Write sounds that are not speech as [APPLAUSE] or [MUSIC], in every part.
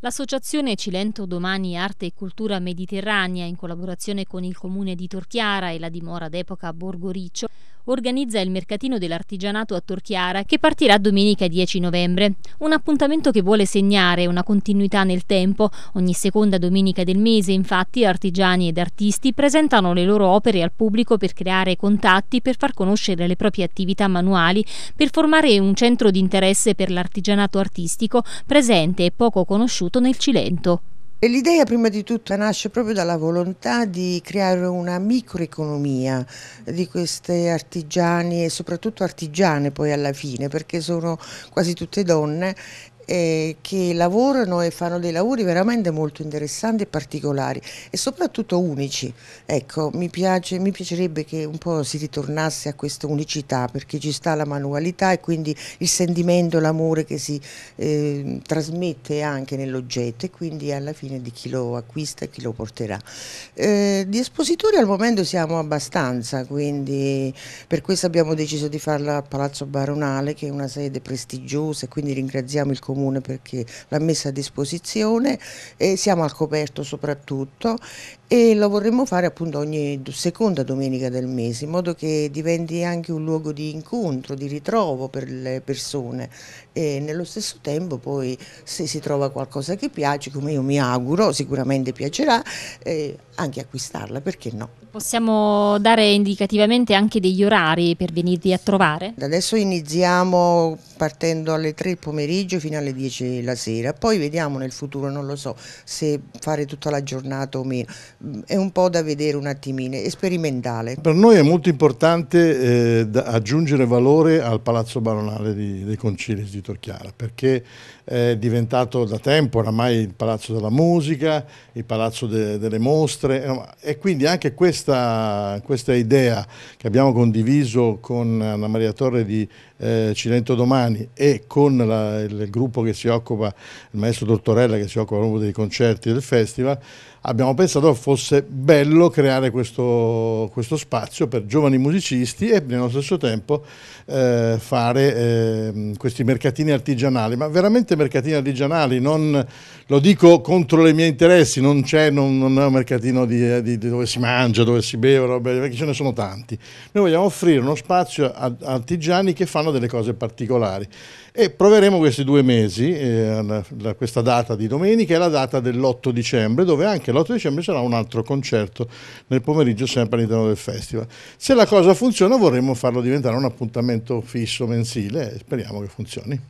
L'associazione Cilento Domani Arte e Cultura Mediterranea, in collaborazione con il comune di Torchiara e la dimora d'epoca Borgo Riccio, organizza il mercatino dell'artigianato a Torchiara che partirà domenica 10 novembre. Un appuntamento che vuole segnare una continuità nel tempo. Ogni seconda domenica del mese infatti artigiani ed artisti presentano le loro opere al pubblico per creare contatti, per far conoscere le proprie attività manuali, per formare un centro di interesse per l'artigianato artistico presente e poco conosciuto nel Cilento. E l'idea prima di tutto nasce proprio dalla volontà di creare una microeconomia di queste artigiani e soprattutto artigiane poi alla fine perché sono quasi tutte donne eh, che lavorano e fanno dei lavori veramente molto interessanti e particolari e soprattutto unici. Ecco, mi, piace, mi piacerebbe che un po' si ritornasse a questa unicità perché ci sta la manualità e quindi il sentimento, l'amore che si eh, trasmette anche nell'oggetto e quindi alla fine di chi lo acquista e chi lo porterà. Eh, di espositori al momento siamo abbastanza, quindi per questo abbiamo deciso di farla a Palazzo Baronale che è una sede prestigiosa e quindi ringraziamo il Comune comune perché l'ha messa a disposizione, e siamo al coperto soprattutto e lo vorremmo fare appunto ogni seconda domenica del mese in modo che diventi anche un luogo di incontro, di ritrovo per le persone e nello stesso tempo poi se si trova qualcosa che piace come io mi auguro sicuramente piacerà eh, anche acquistarla perché no. Possiamo dare indicativamente anche degli orari per venirvi a trovare? Adesso iniziamo partendo alle 3 pomeriggio fino alle 10 la sera poi vediamo nel futuro non lo so se fare tutta la giornata o meno è un po' da vedere un attimino, è sperimentale. Per noi è molto importante eh, aggiungere valore al Palazzo Baronale di, dei Concili di Torchiara perché è diventato da tempo oramai il Palazzo della Musica, il Palazzo de, delle Mostre e quindi anche questa, questa idea che abbiamo condiviso con Anna Maria Torre di eh, Cilento Domani e con la, il gruppo che si occupa, il maestro Tortorella che si occupa proprio dei concerti del festival, abbiamo pensato fosse bello creare questo, questo spazio per giovani musicisti e nello stesso tempo eh, fare eh, questi mercatini artigianali, ma veramente mercatini artigianali, non, lo dico contro i miei interessi, non, non, non è un mercatino di, di, di dove si mangia, dove si beve, perché ce ne sono tanti. Noi vogliamo offrire uno spazio a, a artigiani che fanno fanno delle cose particolari. E proveremo questi due mesi, eh, la, la, questa data di domenica e la data dell'8 dicembre, dove anche l'8 dicembre sarà un altro concerto nel pomeriggio sempre all'interno del festival. Se la cosa funziona vorremmo farlo diventare un appuntamento fisso mensile e speriamo che funzioni.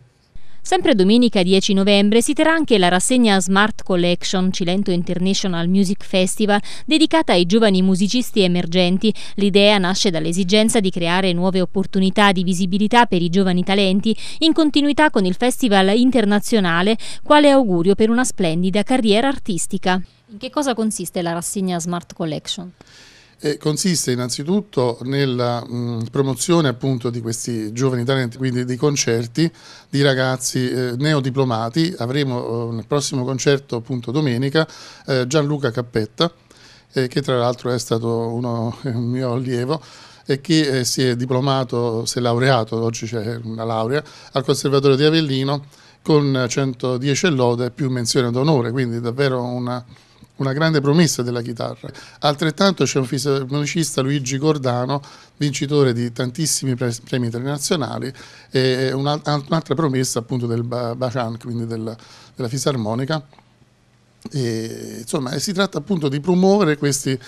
Sempre domenica 10 novembre si terrà anche la rassegna Smart Collection Cilento International Music Festival dedicata ai giovani musicisti emergenti. L'idea nasce dall'esigenza di creare nuove opportunità di visibilità per i giovani talenti in continuità con il Festival internazionale quale augurio per una splendida carriera artistica. In che cosa consiste la rassegna Smart Collection? eh, consiste innanzitutto nella mh, mm, promozione appunto di questi giovani talenti, quindi di concerti di ragazzi eh, neodiplomati. Avremo eh, nel prossimo concerto appunto domenica eh, Gianluca Cappetta, eh, che tra l'altro è stato uno, [LAUGHS] un mio allievo, e che eh, si è diplomato, si è laureato, oggi c'è una laurea, al Conservatorio di Avellino con 110 lode più menzione d'onore, quindi davvero una una grande promessa della chitarra. Altrettanto c'è un fisarmonicista Luigi Gordano, vincitore di tantissimi premi internazionali, e un'altra promessa appunto del Bachan, quindi della, della fisarmonica. E, insomma, si tratta appunto di promuovere questi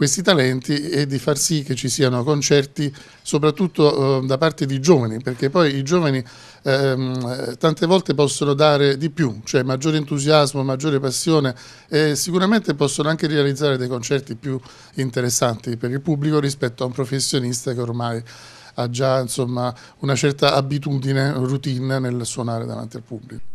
questi talenti e di far sì che ci siano concerti soprattutto eh, da parte di giovani, perché poi i giovani ehm, tante volte possono dare di più, cioè maggiore entusiasmo, maggiore passione e sicuramente possono anche realizzare dei concerti più interessanti per il pubblico rispetto a un professionista che ormai ha già insomma, una certa abitudine, routine nel suonare davanti al pubblico.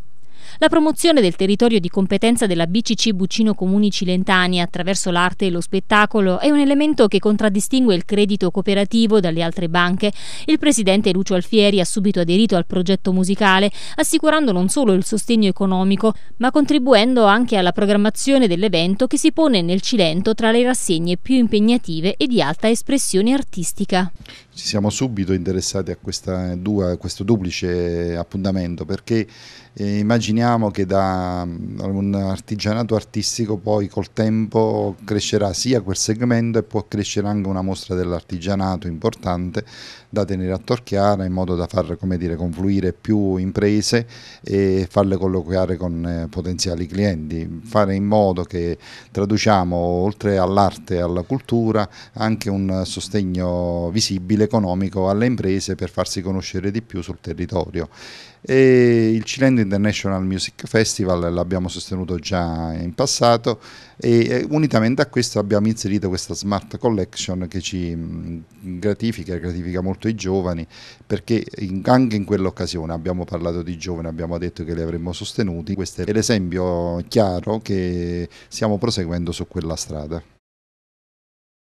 La promozione del territorio di competenza della BCC Buccino Comuni Cilentani attraverso l'arte e lo spettacolo è un elemento che contraddistingue il credito cooperativo dalle altre banche. Il presidente Lucio Alfieri ha subito aderito al progetto musicale, assicurando non solo il sostegno economico, ma contribuendo anche alla programmazione dell'evento che si pone nel Cilento tra le rassegne più impegnative e di alta espressione artistica. Ci siamo subito interessati a, questa, a questo duplice appuntamento perché eh, immaginiamo immaginiamo che da mm, un artigianato artistico poi col tempo crescerà sia quel segmento e può crescere anche una mostra dell'artigianato importante da tenere a Torchiara in modo da far dire, confluire più imprese e farle colloquiare con eh, potenziali clienti, fare in modo che traduciamo oltre all'arte e alla cultura anche un sostegno visibile economico alle imprese per farsi conoscere di più sul territorio e il Cilento International Music Festival l'abbiamo sostenuto già in passato e eh, unitamente a questo abbiamo inserito questa smart collection che ci mm, gratifica, e gratifica molto i giovani perché in, anche in quell'occasione abbiamo parlato di giovani, abbiamo detto che li avremmo sostenuti, questo è l'esempio chiaro che stiamo proseguendo su quella strada.